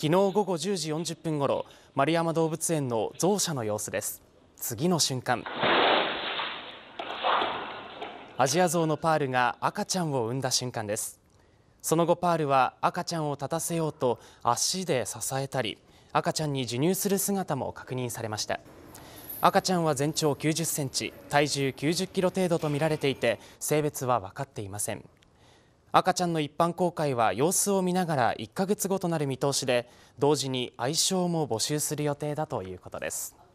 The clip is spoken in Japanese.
昨日午後10時40分ごろ丸山動物園のゾウ舎の様子です次の瞬間アジアゾウのパールが赤ちゃんを産んだ瞬間ですその後パールは赤ちゃんを立たせようと足で支えたり赤ちゃんに授乳する姿も確認されました赤ちゃんは全長90センチ体重90キロ程度とみられていて性別は分かっていません赤ちゃんの一般公開は様子を見ながら1か月後となる見通しで同時に愛称も募集する予定だということです。